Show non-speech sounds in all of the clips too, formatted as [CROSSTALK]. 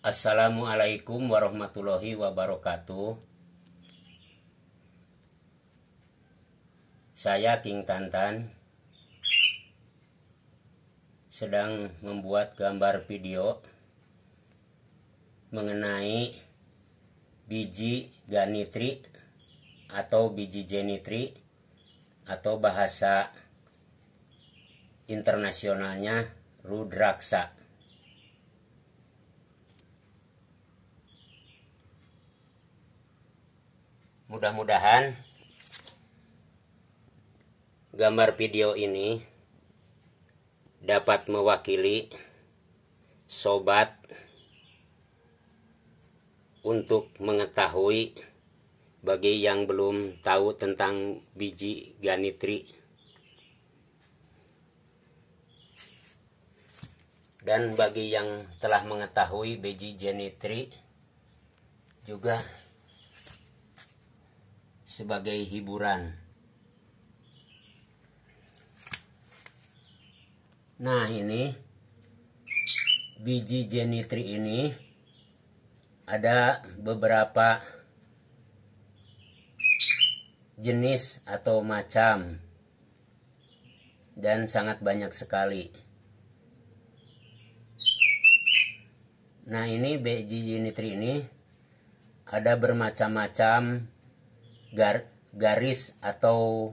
Assalamualaikum warahmatullahi wabarakatuh. Saya King Tantan sedang membuat gambar video mengenai biji ganitri atau biji jenitri atau bahasa internasionalnya rudraksa. mudah-mudahan gambar video ini dapat mewakili sobat untuk mengetahui bagi yang belum tahu tentang biji ganitri dan bagi yang telah mengetahui biji genitri juga sebagai hiburan. Nah ini biji jenitri ini ada beberapa jenis atau macam dan sangat banyak sekali. Nah ini biji jenitri ini ada bermacam-macam gar, garis atau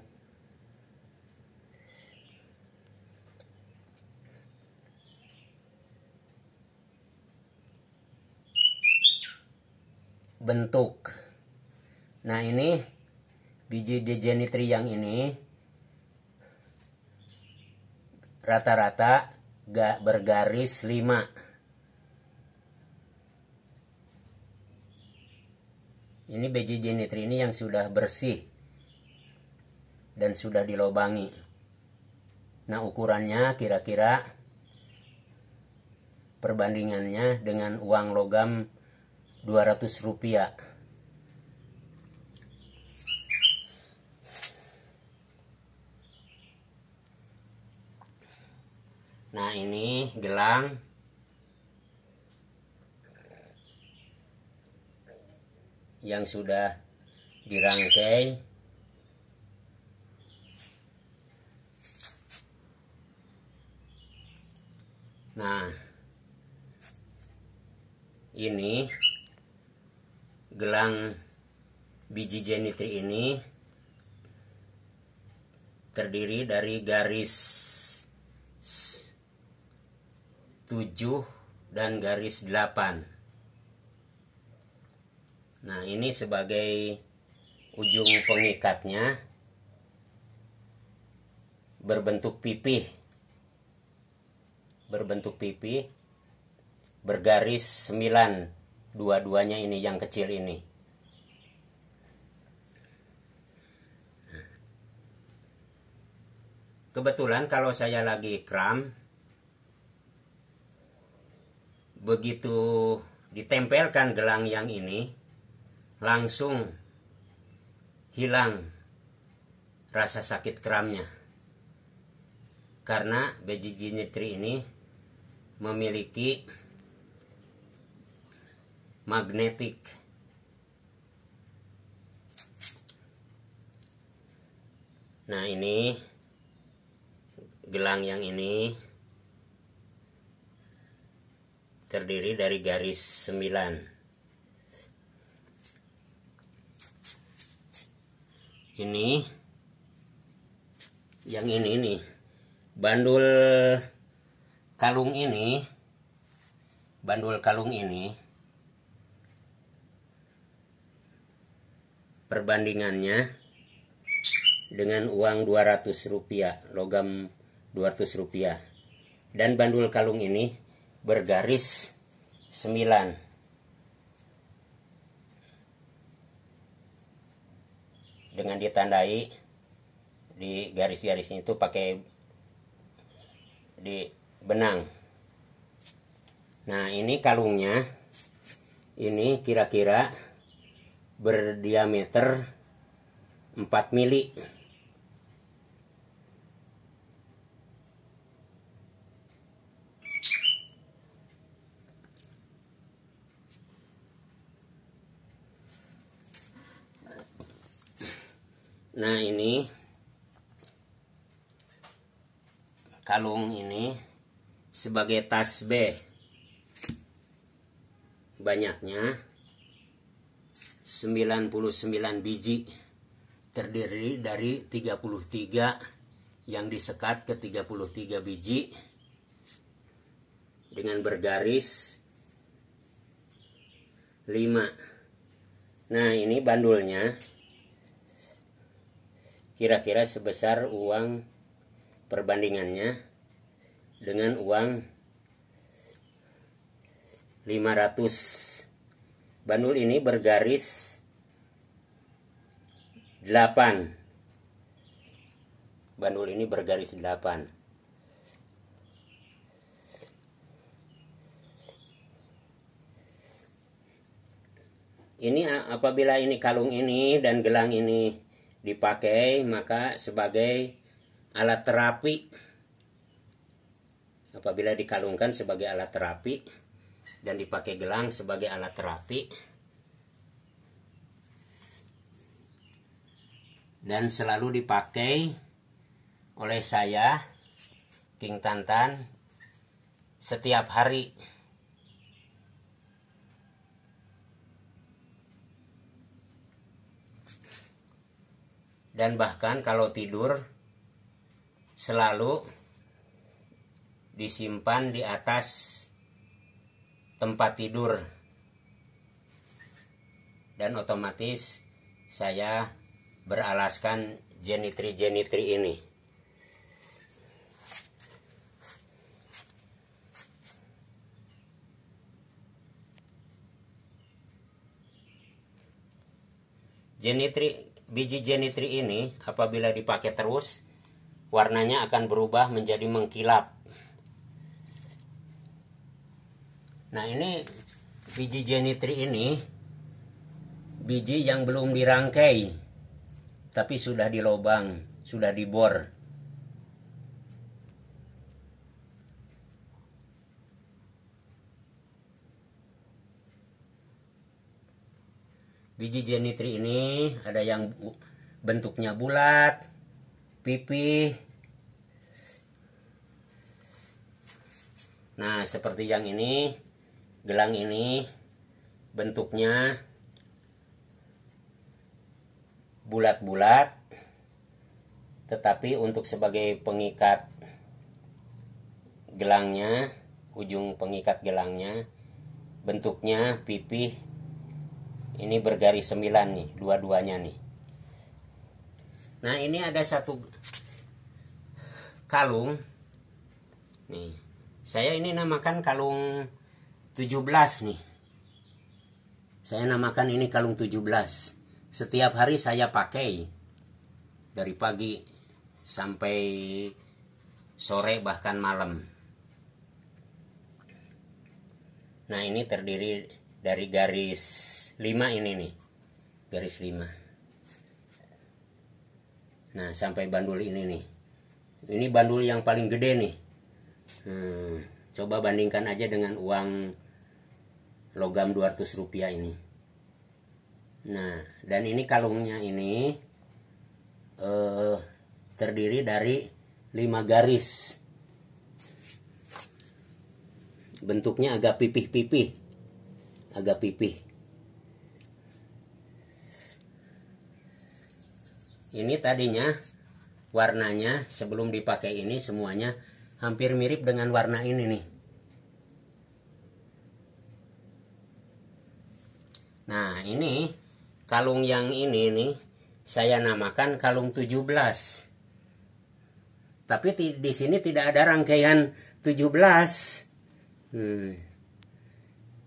bentuk. Nah, ini biji degenitri yang ini rata-rata gak bergaris 5. ini biji Jenitri ini yang sudah bersih dan sudah dilobangi nah ukurannya kira-kira perbandingannya dengan uang logam 200 rupiah nah ini gelang yang sudah dirangkai nah ini gelang biji jenitri ini terdiri dari garis 7 dan garis 8 Nah ini sebagai ujung pengikatnya berbentuk pipih berbentuk pipih bergaris 9 dua-duanya ini yang kecil ini kebetulan kalau saya lagi kram begitu ditempelkan gelang yang ini langsung hilang rasa sakit kramnya karena biji Nitri ini memiliki magnetik. nah ini gelang yang ini terdiri dari garis 9 ini yang ini ini bandul kalung ini bandul kalung ini perbandingannya dengan uang 200 rupiah logam 200 rupiah dan bandul kalung ini bergaris 9 dengan ditandai di garis-garisnya itu pakai di benang nah ini kalungnya ini kira-kira berdiameter 4 mili nah ini kalung ini sebagai tas B banyaknya 99 biji terdiri dari 33 yang disekat ke 33 biji dengan bergaris 5 nah ini bandulnya kira-kira sebesar uang perbandingannya dengan uang 500 bandul ini bergaris 8 bandul ini bergaris 8 ini apabila ini kalung ini dan gelang ini dipakai maka sebagai alat terapi apabila dikalungkan sebagai alat terapi dan dipakai gelang sebagai alat terapi dan selalu dipakai oleh saya King Tantan setiap hari dan bahkan kalau tidur selalu disimpan di atas tempat tidur dan otomatis saya beralaskan jenitri-jenitri ini jenitri biji jenitri ini apabila dipakai terus warnanya akan berubah menjadi mengkilap. Nah ini biji jenitri ini biji yang belum dirangkai tapi sudah dilobang, sudah dibor. Biji jenitri ini ada yang bentuknya bulat, pipih. Nah, seperti yang ini, gelang ini bentuknya bulat-bulat. Tetapi untuk sebagai pengikat gelangnya, ujung pengikat gelangnya bentuknya pipih ini bergaris 9 nih dua-duanya nih nah ini ada satu kalung nih saya ini namakan kalung 17 nih saya namakan ini kalung 17 setiap hari saya pakai dari pagi sampai sore bahkan malam nah ini terdiri dari garis 5 ini nih garis 5 nah sampai bandul ini nih ini bandul yang paling gede nih hmm, coba bandingkan aja dengan uang logam 200 rupiah ini nah dan ini kalungnya ini eh, terdiri dari 5 garis bentuknya agak pipih-pipih agak pipih ini tadinya warnanya sebelum dipakai ini semuanya hampir mirip dengan warna ini nih nah ini kalung yang ini nih saya namakan kalung 17 tapi di sini tidak ada rangkaian 17 hmm.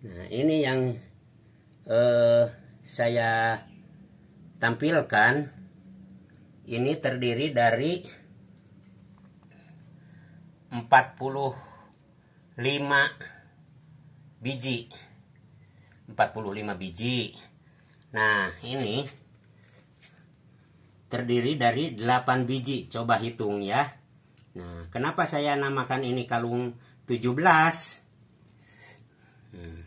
nah ini yang eh, saya tampilkan ini terdiri dari 45 biji 45 biji nah ini terdiri dari 8 biji coba hitung ya nah kenapa saya namakan ini kalung 17 hmm.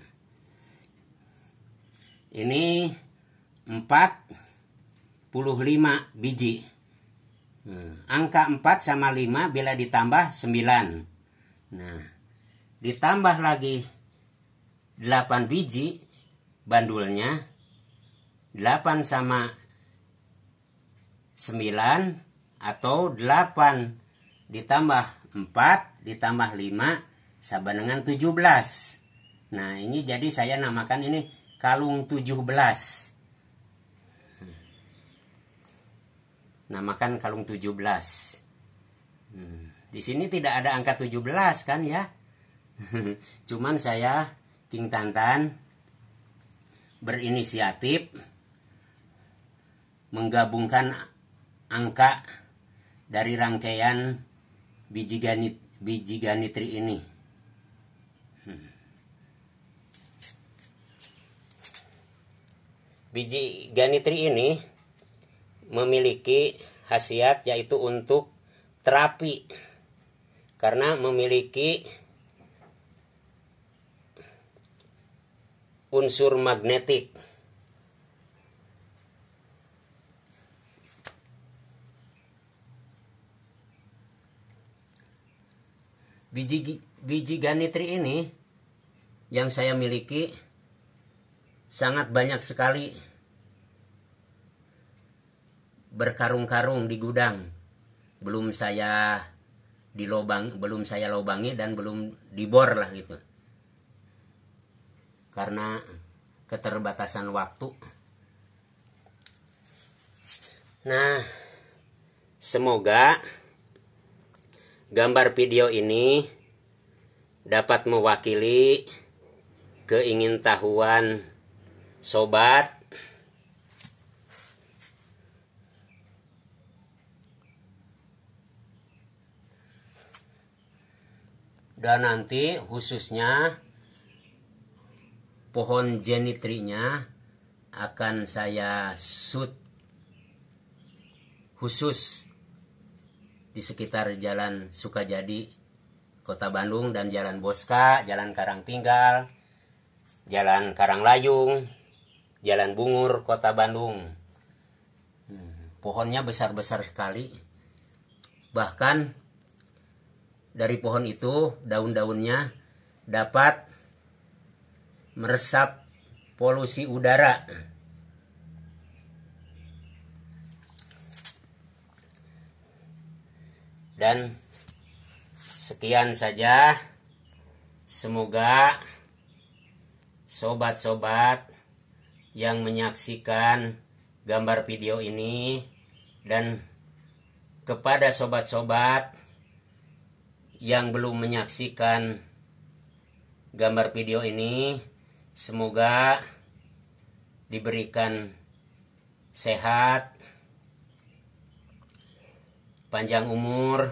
ini 45 biji Hmm. Angka 4 sama 5 bila ditambah 9. Nah, ditambah lagi 8 biji bandulnya. 8 sama 9 atau 8 ditambah 4 ditambah 5 sama dengan 17. Nah, ini jadi saya namakan ini kalung 17. namakan kalung 17. Hmm, di sini tidak ada angka 17 kan ya. [LAUGHS] Cuman saya King Tantan berinisiatif menggabungkan angka dari rangkaian biji ganit biji ganitri ini. Hmm. Biji ganitri ini memiliki khasiat yaitu untuk terapi karena memiliki unsur magnetik. Biji biji ganitri ini yang saya miliki sangat banyak sekali berkarung-karung di gudang. Belum saya di lobang, belum saya lobangi dan belum dibor lah gitu. Karena keterbatasan waktu. Nah, semoga gambar video ini dapat mewakili keingintahuan sobat dan nanti khususnya pohon jenitrinya akan saya shoot khusus di sekitar Jalan Sukajadi, Kota Bandung dan Jalan Boska, Jalan Karang Tinggal, Jalan Karang Layung Jalan Bungur, Kota Bandung. Hmm, pohonnya besar-besar sekali. Bahkan dari pohon itu daun-daunnya dapat meresap polusi udara. Dan sekian saja. Semoga sobat-sobat yang menyaksikan gambar video ini dan kepada sobat-sobat yang belum menyaksikan gambar video ini semoga diberikan sehat panjang umur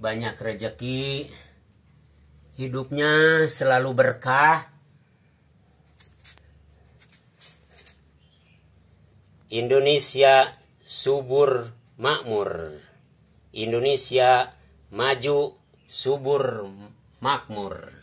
banyak rezeki, hidupnya selalu berkah Indonesia subur makmur Indonesia maju subur makmur